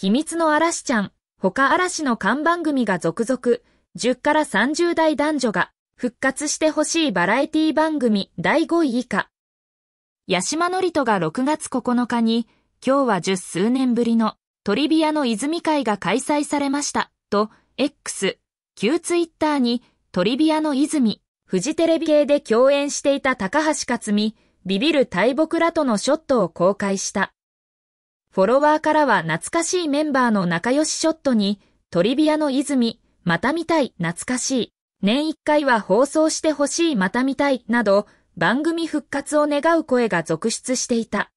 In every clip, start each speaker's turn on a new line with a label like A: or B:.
A: 秘密の嵐ちゃん、他嵐の看番組が続々、10から30代男女が復活してほしいバラエティ番組第5位以下。八島ノリトが6月9日に、今日は十数年ぶりのトリビアの泉会が開催されました、と、X、旧ツイッターにトリビアの泉、フジテレビ系で共演していた高橋克美、ビビる大木らとのショットを公開した。フォロワーからは懐かしいメンバーの仲良しショットに、トリビアの泉、また見たい、懐かしい、年一回は放送してほしい、また見たい、など、番組復活を願う声が続出していた。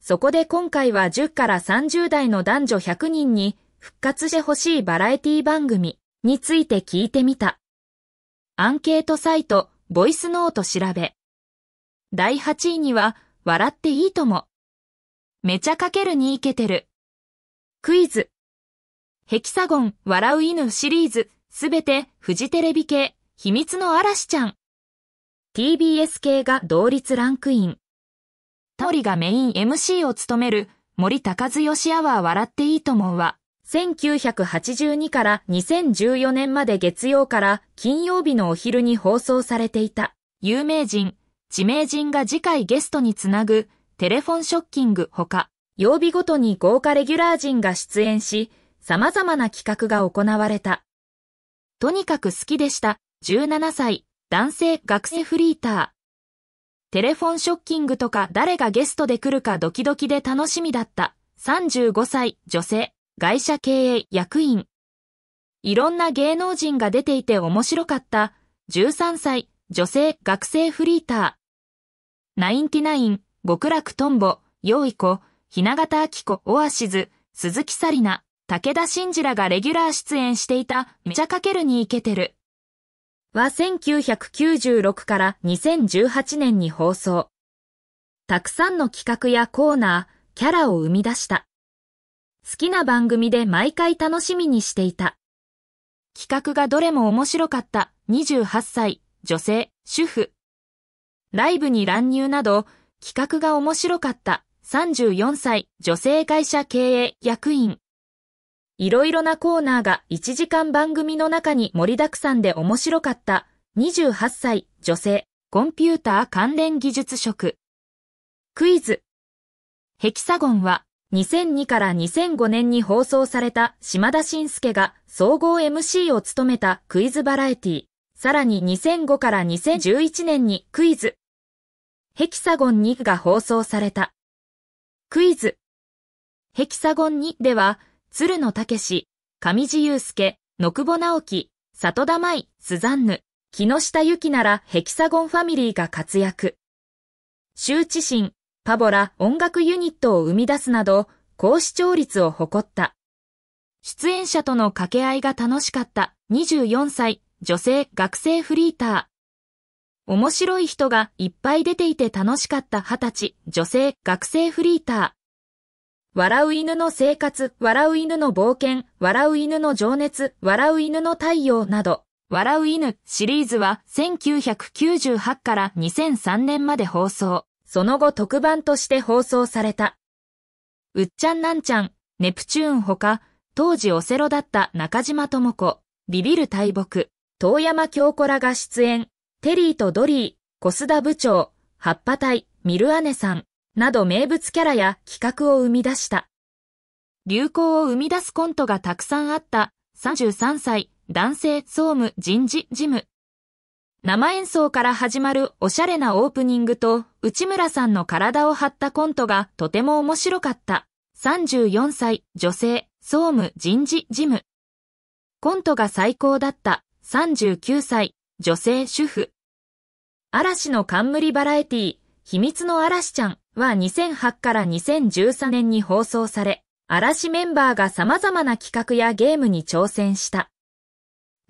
A: そこで今回は10から30代の男女100人に、復活してほしいバラエティ番組について聞いてみた。アンケートサイト、ボイスノート調べ。第8位には、笑っていいとも。めちゃかけるにいけてる。クイズ。ヘキサゴン、笑う犬シリーズ、すべてフジテレビ系、秘密の嵐ちゃん。TBS 系が同率ランクイン。タモリがメイン MC を務める森高津義アワー笑っていいと思うは、1982から2014年まで月曜から金曜日のお昼に放送されていた有名人、知名人が次回ゲストにつなぐテレフォンショッキングほか、曜日ごとに豪華レギュラー陣が出演し、様々な企画が行われた。とにかく好きでした。17歳、男性学生フリーター。テレフォンショッキングとか誰がゲストで来るかドキドキで楽しみだった。35歳、女性、会社経営役員。いろんな芸能人が出ていて面白かった。13歳、女性学生フリーター。ナインティナイン、極楽とんぼ、よい子、ひながたあきこ、オアシズ、鈴木紗理奈、武田真治らがレギュラー出演していた、めちゃかけるにイケてる。は1996から2018年に放送。たくさんの企画やコーナー、キャラを生み出した。好きな番組で毎回楽しみにしていた。企画がどれも面白かった28歳、女性、主婦。ライブに乱入など、企画が面白かった。34歳、女性会社経営役員。いろいろなコーナーが1時間番組の中に盛りだくさんで面白かった。28歳、女性、コンピューター関連技術職。クイズ。ヘキサゴンは2002から2005年に放送された島田晋介が総合 MC を務めたクイズバラエティ。さらに2005から2011年にクイズヘキサゴン2が放送された。クイズ。ヘキサゴン2では、鶴野武史、上地雄介、野久保直樹、里田舞、スザンヌ、木下ゆきならヘキサゴンファミリーが活躍。周知心、パボラ音楽ユニットを生み出すなど、高視聴率を誇った。出演者との掛け合いが楽しかった24歳女性学生フリーター。面白い人がいっぱい出ていて楽しかった二十歳、女性、学生フリーター。笑う犬の生活、笑う犬の冒険、笑う犬の情熱、笑う犬の太陽など、笑う犬シリーズは1998から2003年まで放送、その後特番として放送された。うっちゃんなんちゃん、ネプチューンほか、当時オセロだった中島智子、ビビる大木、遠山京子らが出演。テリーとドリー、小須田部長、葉っぱ隊、ミルアネさん、など名物キャラや企画を生み出した。流行を生み出すコントがたくさんあった33歳男性総務人事事務。生演奏から始まるおしゃれなオープニングと内村さんの体を張ったコントがとても面白かった34歳女性総務人事事務。コントが最高だった39歳女性主婦。嵐の冠バラエティ、秘密の嵐ちゃんは2008から2013年に放送され、嵐メンバーが様々な企画やゲームに挑戦した。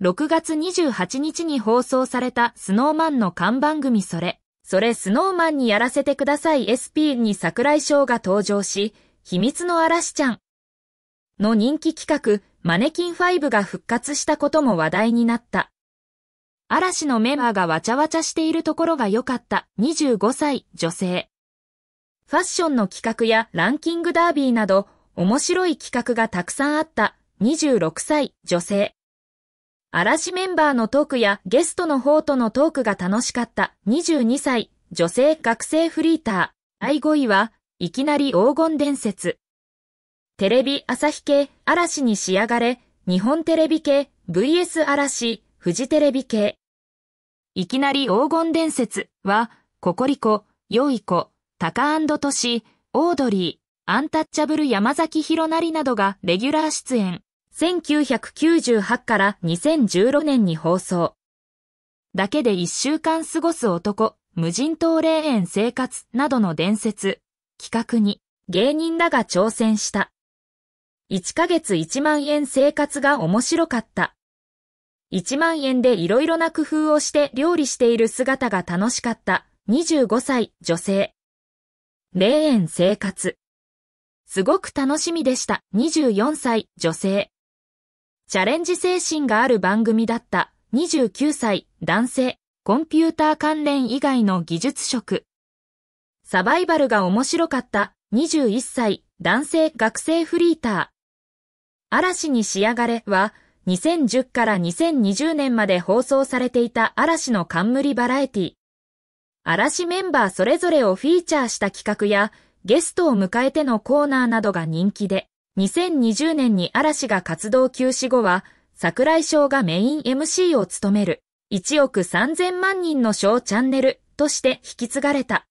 A: 6月28日に放送されたスノーマンの看板組それ、それスノーマンにやらせてください SP に桜井翔が登場し、秘密の嵐ちゃんの人気企画、マネキン5が復活したことも話題になった。嵐のメンバーがわちゃわちゃしているところが良かった25歳女性。ファッションの企画やランキングダービーなど面白い企画がたくさんあった26歳女性。嵐メンバーのトークやゲストの方とのトークが楽しかった22歳女性学生フリーター。第5位はいきなり黄金伝説。テレビ朝日系嵐に仕上がれ、日本テレビ系 VS 嵐、フジテレビ系。いきなり黄金伝説は、ココリコ、ヨイコ、タカトシ、オードリー、アンタッチャブル山崎弘成などがレギュラー出演。1998から2016年に放送。だけで一週間過ごす男、無人島霊園生活などの伝説、企画に芸人らが挑戦した。1ヶ月1万円生活が面白かった。1万円でいろいろな工夫をして料理している姿が楽しかった。25歳女性。霊園生活。すごく楽しみでした。24歳女性。チャレンジ精神がある番組だった。29歳男性。コンピューター関連以外の技術職。サバイバルが面白かった。21歳男性学生フリーター。嵐に仕上がれは、2010から2020年まで放送されていた嵐の冠バラエティ。嵐メンバーそれぞれをフィーチャーした企画や、ゲストを迎えてのコーナーなどが人気で、2020年に嵐が活動休止後は、桜井翔がメイン MC を務める、1億3000万人の小チャンネルとして引き継がれた。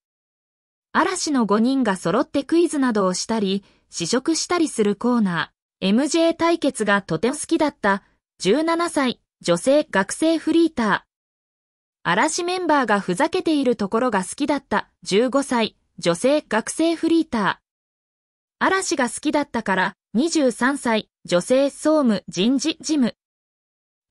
A: 嵐の5人が揃ってクイズなどをしたり、試食したりするコーナー。MJ 対決がとても好きだった17歳女性学生フリーター。嵐メンバーがふざけているところが好きだった15歳女性学生フリーター。嵐が好きだったから23歳女性総務人事事務。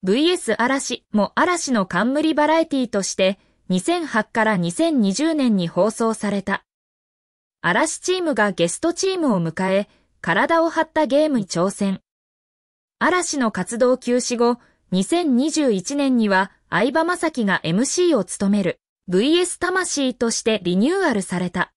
A: VS 嵐も嵐の冠バラエティとして2008から2020年に放送された。嵐チームがゲストチームを迎え、体を張ったゲームに挑戦。嵐の活動休止後、2021年には相葉正樹が MC を務める VS 魂としてリニューアルされた。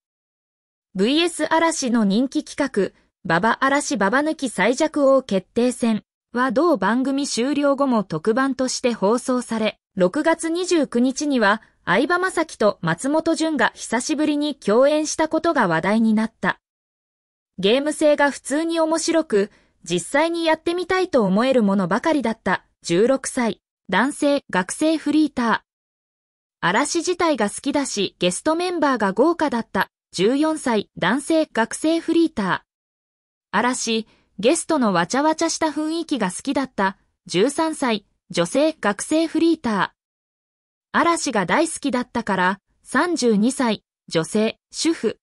A: VS 嵐の人気企画、ババ嵐ババ抜き最弱王決定戦は同番組終了後も特番として放送され、6月29日には相葉正樹と松本潤が久しぶりに共演したことが話題になった。ゲーム性が普通に面白く、実際にやってみたいと思えるものばかりだった16歳、男性、学生フリーター。嵐自体が好きだし、ゲストメンバーが豪華だった14歳、男性、学生フリーター。嵐、ゲストのわちゃわちゃした雰囲気が好きだった13歳、女性、学生フリーター。嵐が大好きだったから、32歳、女性、主婦。